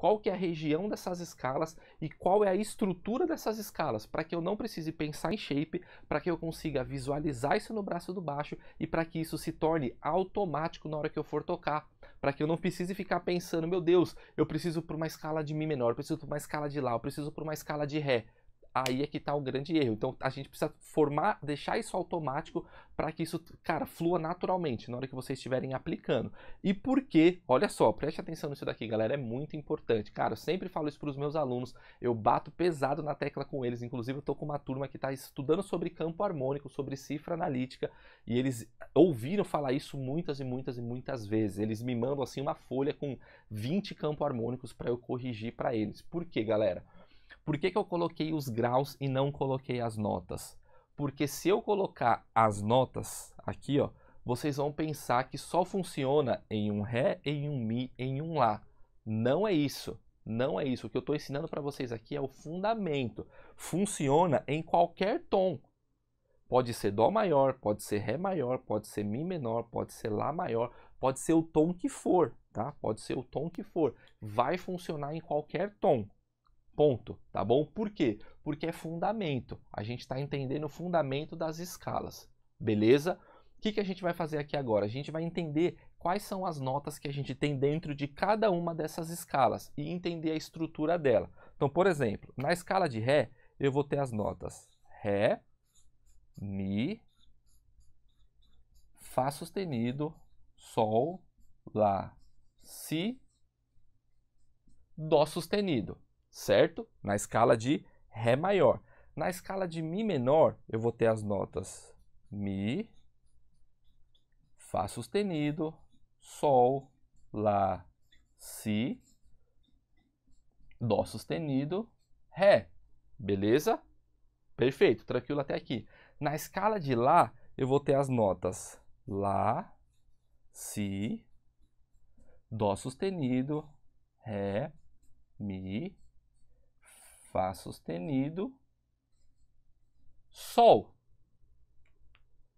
qual que é a região dessas escalas e qual é a estrutura dessas escalas, para que eu não precise pensar em shape, para que eu consiga visualizar isso no braço do baixo e para que isso se torne automático na hora que eu for tocar, para que eu não precise ficar pensando, meu Deus, eu preciso para uma escala de mi menor, eu preciso para uma escala de lá, eu preciso para uma escala de ré aí é que está o grande erro. Então a gente precisa formar, deixar isso automático para que isso, cara, flua naturalmente na hora que vocês estiverem aplicando. E por quê? Olha só, preste atenção nisso daqui, galera, é muito importante. Cara, eu sempre falo isso para os meus alunos, eu bato pesado na tecla com eles. Inclusive, eu tô com uma turma que está estudando sobre campo harmônico, sobre cifra analítica, e eles ouviram falar isso muitas e muitas e muitas vezes. Eles me mandam assim uma folha com 20 campo harmônicos para eu corrigir para eles. Por quê, galera? Por que, que eu coloquei os graus e não coloquei as notas? Porque se eu colocar as notas aqui, ó, vocês vão pensar que só funciona em um Ré, em um Mi, em um Lá. Não é isso. Não é isso. O que eu estou ensinando para vocês aqui é o fundamento. Funciona em qualquer tom. Pode ser Dó maior, pode ser Ré maior, pode ser Mi menor, pode ser Lá maior, pode ser o tom que for, tá? Pode ser o tom que for. Vai funcionar em qualquer tom. Ponto, tá bom? Por quê? Porque é fundamento. A gente está entendendo o fundamento das escalas, beleza? O que, que a gente vai fazer aqui agora? A gente vai entender quais são as notas que a gente tem dentro de cada uma dessas escalas e entender a estrutura dela. Então, por exemplo, na escala de Ré, eu vou ter as notas Ré, Mi, Fá sustenido, Sol, Lá, Si, Dó sustenido certo? Na escala de Ré maior. Na escala de Mi menor, eu vou ter as notas Mi, Fá sustenido, Sol, Lá, Si, Dó sustenido, Ré. Beleza? Perfeito, tranquilo até aqui. Na escala de Lá, eu vou ter as notas Lá, Si, Dó sustenido, Ré, Mi, Fá sustenido, Sol.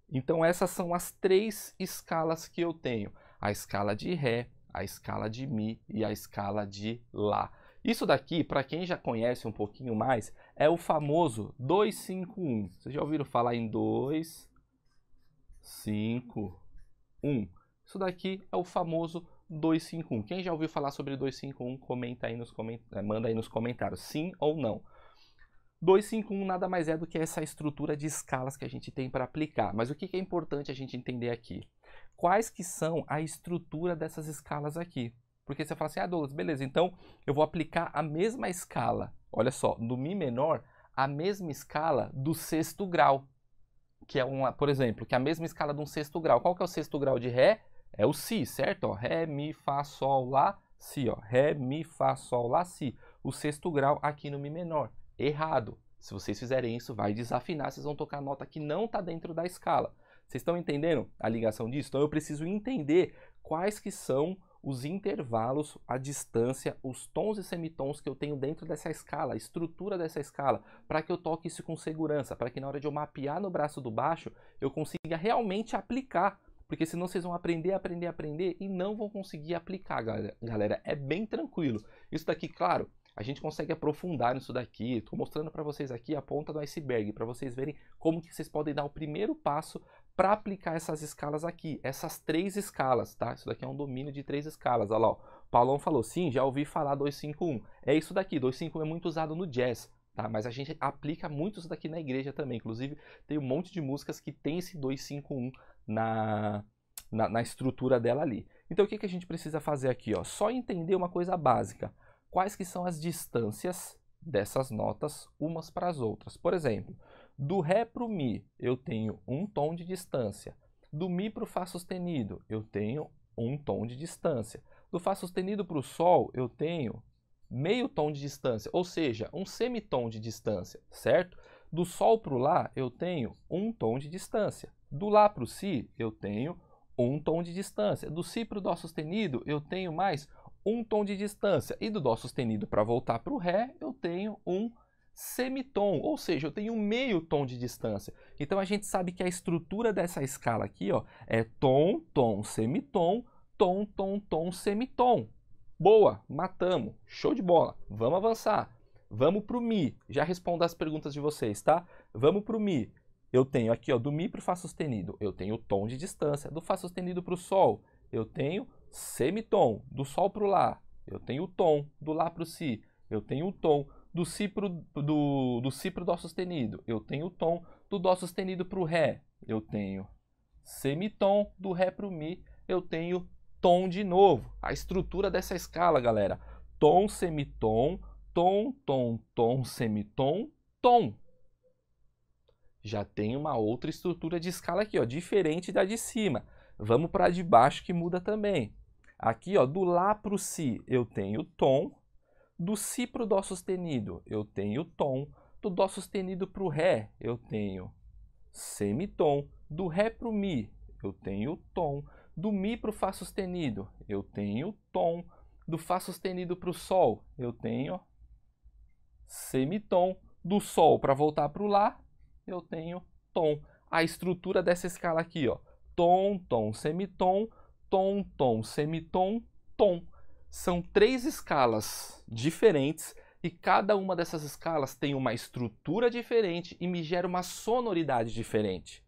Então, essas são as três escalas que eu tenho: a escala de Ré, a escala de Mi e a escala de Lá. Isso daqui, para quem já conhece um pouquinho mais, é o famoso 251. Vocês já ouviram falar em 2, 5, 1. Isso daqui é o famoso 251. Quem já ouviu falar sobre 251, comenta aí nos coment... Eh, manda aí nos comentários, sim ou não. 251 nada mais é do que essa estrutura de escalas que a gente tem para aplicar. Mas o que é importante a gente entender aqui? Quais que são a estrutura dessas escalas aqui? Porque você fala assim, ah Douglas, beleza, então eu vou aplicar a mesma escala, olha só, no Mi menor, a mesma escala do sexto grau, que é um, por exemplo, que é a mesma escala de um sexto grau. Qual que é o sexto grau de Ré? É o Si, certo? Ó, ré, Mi, Fá, Sol, Lá, Si. Ó. Ré, Mi, Fá, Sol, Lá, Si. O sexto grau aqui no Mi menor. Errado. Se vocês fizerem isso, vai desafinar, vocês vão tocar a nota que não está dentro da escala. Vocês estão entendendo a ligação disso? Então eu preciso entender quais que são os intervalos, a distância, os tons e semitons que eu tenho dentro dessa escala, a estrutura dessa escala, para que eu toque isso com segurança, para que na hora de eu mapear no braço do baixo, eu consiga realmente aplicar porque senão vocês vão aprender, aprender, aprender e não vão conseguir aplicar, galera. É bem tranquilo. Isso daqui, claro, a gente consegue aprofundar nisso daqui. Estou mostrando para vocês aqui a ponta do iceberg, para vocês verem como que vocês podem dar o primeiro passo para aplicar essas escalas aqui, essas três escalas, tá? Isso daqui é um domínio de três escalas, olha lá, ó. Paulão falou, sim, já ouvi falar 251. É isso daqui, 251 é muito usado no jazz, tá? Mas a gente aplica muito isso daqui na igreja também, inclusive tem um monte de músicas que tem esse 251 na, na, na estrutura dela ali. Então o que, que a gente precisa fazer aqui? Ó? Só entender uma coisa básica. Quais que são as distâncias dessas notas umas para as outras? Por exemplo, do Ré para o Mi eu tenho um tom de distância. Do Mi para o Fá sustenido eu tenho um tom de distância. Do Fá sustenido para o Sol eu tenho meio tom de distância, ou seja, um semitom de distância, certo? Do Sol para o Lá eu tenho um tom de distância. Do Lá para o Si, eu tenho um tom de distância. Do Si para o Dó sustenido, eu tenho mais um tom de distância. E do Dó sustenido para voltar para o Ré, eu tenho um semitom, ou seja, eu tenho um meio tom de distância. Então a gente sabe que a estrutura dessa escala aqui ó, é tom, tom, semitom, tom, tom, tom, semitom. Boa, matamos, show de bola, vamos avançar. Vamos para o Mi, já respondo as perguntas de vocês, tá? Vamos para o Mi. Eu tenho aqui, ó, do Mi para o Fá sustenido, eu tenho o tom de distância. Do Fá sustenido para o Sol, eu tenho semitom. Do Sol para o Lá, eu tenho o tom. Do Lá para o Si, eu tenho o tom. Do Si para do, do, si pro Dó sustenido, eu tenho o tom. Do Dó sustenido para o Ré, eu tenho semitom. Do Ré para o Mi, eu tenho tom de novo. A estrutura dessa escala, galera. Tom, semitom, tom, tom, tom, semitom, tom já tem uma outra estrutura de escala aqui, ó, diferente da de cima. Vamos para de baixo que muda também. Aqui, ó, do Lá para o Si eu tenho tom, do Si para o Dó sustenido eu tenho tom, do Dó sustenido para o Ré eu tenho semitom, do Ré para o Mi eu tenho tom, do Mi para o Fá sustenido eu tenho tom, do Fá sustenido para o Sol eu tenho semitom, do Sol para voltar para o Lá eu tenho tom. A estrutura dessa escala aqui, ó. Tom, tom, semitom, tom, tom, semitom, tom. São três escalas diferentes e cada uma dessas escalas tem uma estrutura diferente e me gera uma sonoridade diferente.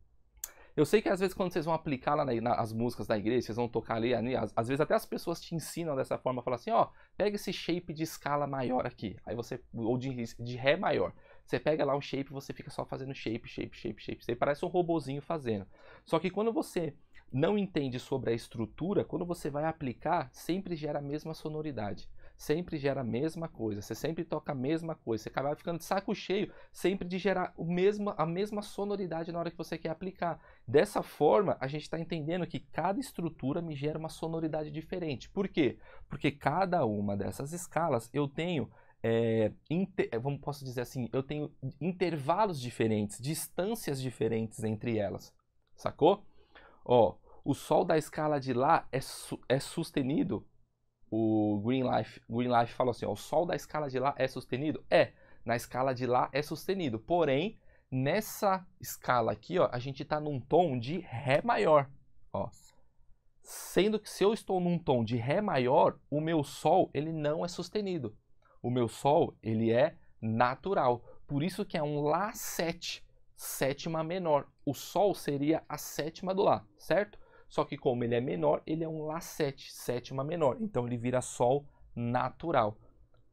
Eu sei que às vezes quando vocês vão aplicar lá na, na, músicas da igreja, vocês vão tocar ali, ali às, às, vezes até as pessoas te ensinam dessa forma, falam assim, ó, pega esse shape de escala maior aqui, aí você ou de, de ré maior. Você pega lá um shape, e você fica só fazendo shape, shape, shape, shape. Você parece um robozinho fazendo. Só que quando você não entende sobre a estrutura, quando você vai aplicar, sempre gera a mesma sonoridade. Sempre gera a mesma coisa, você sempre toca a mesma coisa, você acaba ficando de saco cheio sempre de gerar o mesmo, a mesma sonoridade na hora que você quer aplicar. Dessa forma, a gente está entendendo que cada estrutura me gera uma sonoridade diferente. Por quê? Porque cada uma dessas escalas eu tenho é, eh, inter, eh, vamos, posso dizer assim, eu tenho intervalos diferentes, distâncias diferentes entre elas, sacou? Ó, o Sol da escala de lá é, su, é sustenido, o Green Life, Green Life falou assim, ó, o Sol da escala de lá é sustenido? É, na escala de lá é sustenido, porém, nessa escala aqui, ó, a gente está num tom de Ré maior, ó. Sendo que se eu estou num tom de Ré maior, o meu Sol ele não é sustenido. O meu sol, ele é natural. Por isso que é um lá 7, sétima menor. O sol seria a sétima do lá, certo? Só que como ele é menor, ele é um lá 7, sétima menor. Então ele vira sol natural.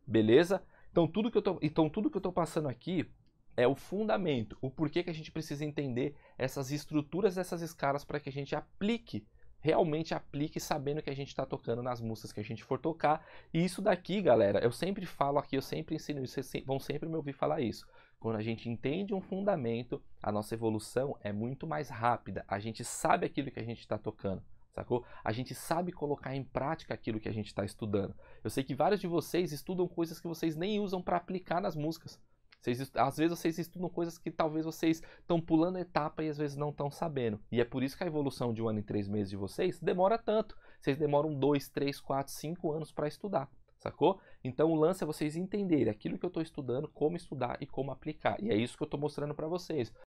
Beleza? Então tudo que eu tô, então tudo que eu tô passando aqui é o fundamento, o porquê que a gente precisa entender essas estruturas dessas escalas para que a gente aplique realmente aplique sabendo que a gente está tocando nas músicas que a gente for tocar. E isso daqui, galera, eu sempre falo aqui, eu sempre ensino isso, vocês vão sempre me ouvir falar isso. Quando a gente entende um fundamento, a nossa evolução é muito mais rápida. A gente sabe aquilo que a gente está tocando sacou? A gente sabe colocar em prática aquilo que a gente está estudando. Eu sei que vários de vocês estudam coisas que vocês nem usam para aplicar nas músicas. Vocês, às vezes vocês estudam coisas que talvez vocês estão pulando etapa e às vezes não estão sabendo. E é por isso que a evolução de um ano em três meses de vocês demora tanto. Vocês demoram dois, três, quatro, cinco anos para estudar sacou? Então o lance é vocês entenderem aquilo que eu estou estudando, como estudar e como aplicar. E é isso que eu estou mostrando para vocês.